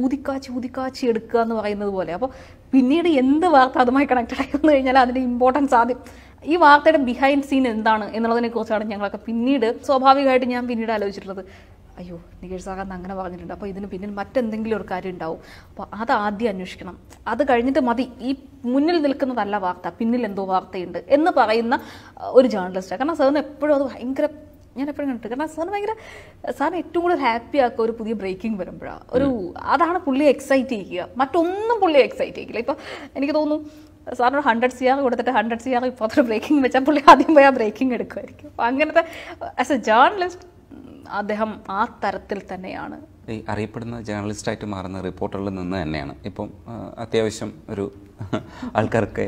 ഊതിക്കാച്ചി ഊതിക്കാച്ചി എടുക്കുക എന്ന് പറയുന്നത് പോലെ അപ്പോൾ പിന്നീട് എന്ത് വാർത്ത അതുമായി കണക്റ്റഡ് ആയി വന്നു കഴിഞ്ഞാൽ അതിൻ്റെ ഇമ്പോർട്ടൻസ് ആദ്യം ഈ വാർത്തയുടെ ബിഹൈൻഡ് സീൻ എന്താണ് എന്നുള്ളതിനെ കുറിച്ചാണ് ഞങ്ങളൊക്കെ പിന്നീട് സ്വാഭാവികമായിട്ട് ഞാൻ പിന്നീട് ആലോചിച്ചിട്ടുള്ളത് അയ്യോ നികേഷ് സാഗർ അങ്ങനെ പറഞ്ഞിട്ടുണ്ട് അപ്പോൾ ഇതിന് പിന്നിൽ മറ്റെന്തെങ്കിലും ഒരു കാര്യം ഉണ്ടാവും അപ്പോൾ അത് ആദ്യം അന്വേഷിക്കണം അത് കഴിഞ്ഞിട്ട് മതി ഈ മുന്നിൽ നിൽക്കുന്നതല്ല വാർത്ത പിന്നിൽ എന്തോ വാർത്തയുണ്ട് എന്ന് പറയുന്ന ഒരു ജേർണലിസ്റ്റാണ് കാരണം സാറിന് എപ്പോഴും അത് ഭയങ്കര ഞാൻ എപ്പോഴും കണ്ടിട്ട് കാരണം സാറിന് ഭയങ്കര സാറിന് ഏറ്റവും കൂടുതൽ ഹാപ്പി ആക്കുക ഒരു പുതിയ ബ്രേക്കിംഗ് വരുമ്പോഴാണ് ഒരു അതാണ് പുള്ളിയെ എക്സൈറ്റ് ചെയ്യുക മറ്റൊന്നും പുള്ളിയെ എക്സൈറ്റ് ചെയ്യില്ല ഇപ്പോൾ എനിക്ക് തോന്നുന്നു സാറിനോട് ഹൺഡ്രഡ് സിയാർ കൊടുത്തിട്ട് ഹൺഡ്രഡ് സിയാർ ഇപ്പോൾ അത്ര ബ്രേക്കിംഗ് വെച്ചാൽ പുള്ളി ആദ്യം പോയി ആ ബ്രേക്കിംഗ് എടുക്കുമായിരിക്കും അപ്പോൾ അങ്ങനത്തെ ആസ് എ ജേർണലിസ്റ്റ് അദ്ദേഹം ആ തരത്തിൽ തന്നെയാണ് ഈ അറിയപ്പെടുന്ന ജേർണലിസ്റ്റായിട്ട് മാറുന്ന റിപ്പോർട്ടറിൽ നിന്ന് തന്നെയാണ് ഇപ്പം അത്യാവശ്യം ഒരു ആൾക്കാർക്ക്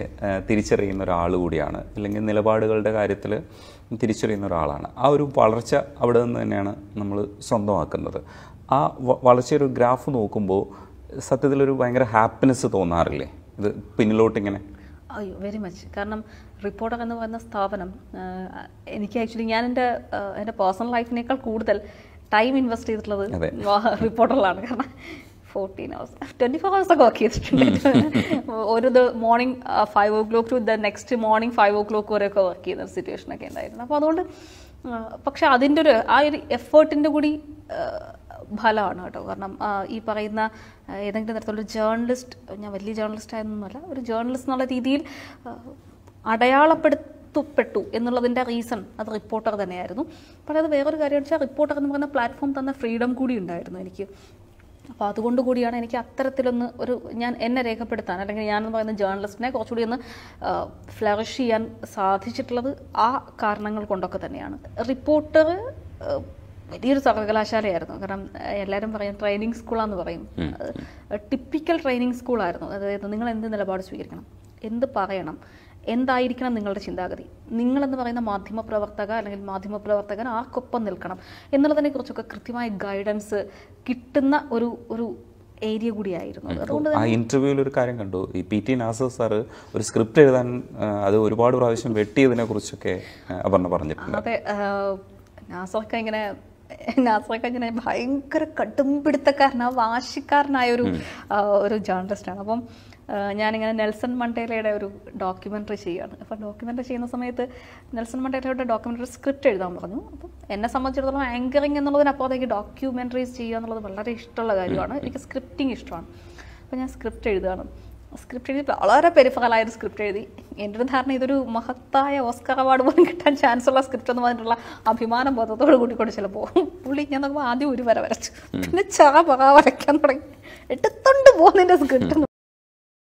തിരിച്ചറിയുന്ന ഒരാൾ കൂടിയാണ് അല്ലെങ്കിൽ നിലപാടുകളുടെ കാര്യത്തിൽ തിരിച്ചറിയുന്ന ഒരാളാണ് ആ ഒരു വളർച്ച അവിടെ നിന്ന് തന്നെയാണ് നമ്മൾ സ്വന്തമാക്കുന്നത് ആ വളർച്ചയൊരു ഗ്രാഫ് നോക്കുമ്പോൾ സത്യത്തിലൊരു ഭയങ്കര ഹാപ്പിനെസ് തോന്നാറില്ലേ ഇത് പിന്നിലോട്ടിങ്ങനെ അയ്യോ വെരി മച്ച് കാരണം റിപ്പോർട്ടർ എന്ന് പറയുന്ന സ്ഥാപനം എനിക്ക് ആക്ച്വലി ഞാൻ എൻ്റെ എൻ്റെ പേഴ്സണൽ ലൈഫിനേക്കാൾ കൂടുതൽ ടൈം ഇൻവെസ്റ്റ് ചെയ്തിട്ടുള്ളത് റിപ്പോർട്ടറിലാണ് കാരണം ഫോർട്ടീൻ അവേഴ്സ് ട്വന്റി ഫോർ ഒക്കെ വർക്ക് ചെയ്തിട്ടുണ്ട് ഒരു morning five o'clock to the next morning five o'clock വരെയൊക്കെ വർക്ക് ചെയ്യുന്ന ഒക്കെ ഉണ്ടായിരുന്നു അപ്പോൾ അതുകൊണ്ട് പക്ഷെ അതിൻ്റെ ഒരു ആ ഒരു എഫേർട്ടിൻ്റെ കൂടി ഫലമാണ് കേട്ടോ കാരണം ഈ പറയുന്ന ഏതെങ്കിലും തരത്തിലുള്ള ജേർണലിസ്റ്റ് ഞാൻ വലിയ ജേർണലിസ്റ്റ് ആയിരുന്നൊന്നുമല്ല ഒരു ജേർണലിസ്റ്റ് എന്നുള്ള രീതിയിൽ അടയാളപ്പെടുത്ത നഷ്ടപ്പെട്ടു എന്നുള്ളതിൻ്റെ റീസൺ അത് റിപ്പോർട്ടർ തന്നെയായിരുന്നു പക്ഷേ അത് വേറൊരു കാര്യം വെച്ചാൽ റിപ്പോർട്ടർ എന്ന് പറയുന്ന പ്ലാറ്റ്ഫോം തന്ന ഫ്രീഡം കൂടി ഉണ്ടായിരുന്നു എനിക്ക് അപ്പോൾ അതുകൊണ്ട് കൂടിയാണ് എനിക്ക് അത്തരത്തിലൊന്ന് ഒരു ഞാൻ എന്നെ രേഖപ്പെടുത്താൻ അല്ലെങ്കിൽ ഞാനെന്ന് പറയുന്ന ജേർണലിസ്റ്റിനെ കുറച്ചുകൂടി ഒന്ന് ഫ്ലറിഷ് ചെയ്യാൻ സാധിച്ചിട്ടുള്ളത് ആ കാരണങ്ങൾ കൊണ്ടൊക്കെ തന്നെയാണ് റിപ്പോർട്ടർ വലിയൊരു സർവകലാശാലയായിരുന്നു കാരണം എല്ലാവരും പറയും ട്രെയിനിങ് സ്കൂളാന്ന് പറയും ടിപ്പിക്കൽ ട്രെയിനിങ് സ്കൂളായിരുന്നു അതായത് നിങ്ങൾ എന്ത് നിലപാട് സ്വീകരിക്കണം എന്ത് പറയണം എന്തായിരിക്കണം നിങ്ങളുടെ ചിന്താഗതി നിങ്ങളെന്ന് പറയുന്ന മാധ്യമ പ്രവർത്തക അല്ലെങ്കിൽ മാധ്യമ പ്രവർത്തകൻ ആർക്കൊപ്പം നിൽക്കണം എന്നുള്ളതിനെക്കുറിച്ചൊക്കെ കൃത്യമായ ഗൈഡൻസ് കിട്ടുന്ന ഒരു ഒരു ഏരിയ കൂടിയായിരുന്നു അതുകൊണ്ട് ആ ഇന്റർവ്യൂവിൽ ഒരു കാര്യം കണ്ടു ഈ പി ടി നാസർ സാറ് ഒരു സ്ക്രിപ്റ്റ് എഴുതാൻ അത് ഒരുപാട് പ്രാവശ്യം വെട്ടിയതിനെ കുറിച്ചൊക്കെ അപർണ പറഞ്ഞിട്ടുണ്ട് അതെ നാസർക്ക് ഇങ്ങനെ നാസറൊക്കെ ഇങ്ങനെ ഭയങ്കര കടുംപിടുത്തക്കാരനാണ് വാശിക്കാരനായ ഒരു ഒരു ജേർണലിസ്റ്റാണ് അപ്പം ഞാനിങ്ങനെ നെൽസൺ മണ്ടേലയുടെ ഒരു ഡോക്യുമെൻ്ററി ചെയ്യുകയാണ് അപ്പോൾ ഡോക്യുമെൻ്ററി ചെയ്യുന്ന സമയത്ത് നെൽസൺ മണ്ടേലയുടെ ഡോക്യുമെൻ്ററി സ്ക്രിപ്റ്റ് എഴുതാൻ പറഞ്ഞു അപ്പം എന്നെ സംബന്ധിച്ചിടത്തോളം ആങ്കറിങ് എന്നുള്ളതിനപ്പുറത്തേക്ക് ഡോക്യുമെൻ്ററീസ് ചെയ്യുക എന്നുള്ളത് വളരെ ഇഷ്ടമുള്ള കാര്യമാണ് എനിക്ക് സ്ക്രിപ്റ്റിംഗ് ഇഷ്ടമാണ് അപ്പോൾ ഞാൻ സ്ക്രിപ്റ്റ് എഴുതുകയാണ് സ്ക്രിപ്റ്റ് എഴുതി വളരെ പെരിഫറലായ ഒരു സ്ക്രിപ്റ്റ് എഴുതി എൻ്റെ ഒരു ധാരണ ഇതൊരു മഹത്തായ ഓസ്കർ അവാർഡ് പോലും കിട്ടാൻ ചാൻസ് ഉള്ള സ്ക്രിപ്റ്റ് എന്ന് പറഞ്ഞിട്ടുള്ള അഭിമാനം ബോധത്തോട് കൂട്ടിക്കൊണ്ട് ചിലപ്പോൾ പുള്ളി ഞാൻ നോക്കുമ്പോൾ ആദ്യം ഒരു വര വരച്ചു പിന്നെ ചാ പക വരയ്ക്കാൻ തുടങ്ങി എടുത്തോണ്ട് പോകുന്നതിൻ്റെ സ്ക്രിപ്റ്റ്